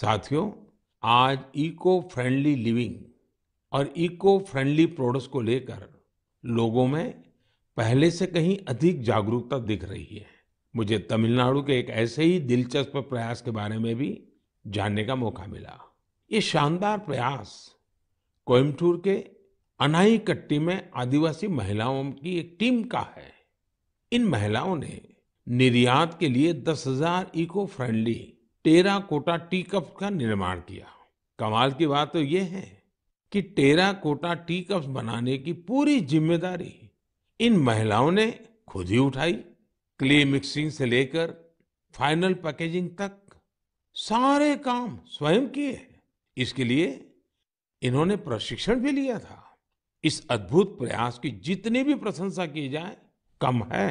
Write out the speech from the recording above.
साथियों आज eco friendly living और इको फ्रेंडली प्रोडक्ट्स को लेकर लोगों में पहले से कहीं अधिक जागरूकता दिख रही है मुझे तमिलनाडु के एक ऐसे ही दिलचस्प प्रयास के बारे में भी जानने का मौका मिला ये शानदार प्रयास कोयम्बटूर के अनाईकट्टी में आदिवासी महिलाओं की एक टीम का है इन महिलाओं ने निर्यात के लिए दस हजार eco friendly terracotta tea cup का निर्माण किया कमाल की बात तो ये है कि टेरा कोटा टी कप बनाने की पूरी जिम्मेदारी इन महिलाओं ने खुद ही उठाई क्ले मिक्सिंग से लेकर फाइनल पैकेजिंग तक सारे काम स्वयं किए इसके लिए इन्होंने प्रशिक्षण भी लिया था इस अद्भुत प्रयास की जितनी भी प्रशंसा की जाए कम है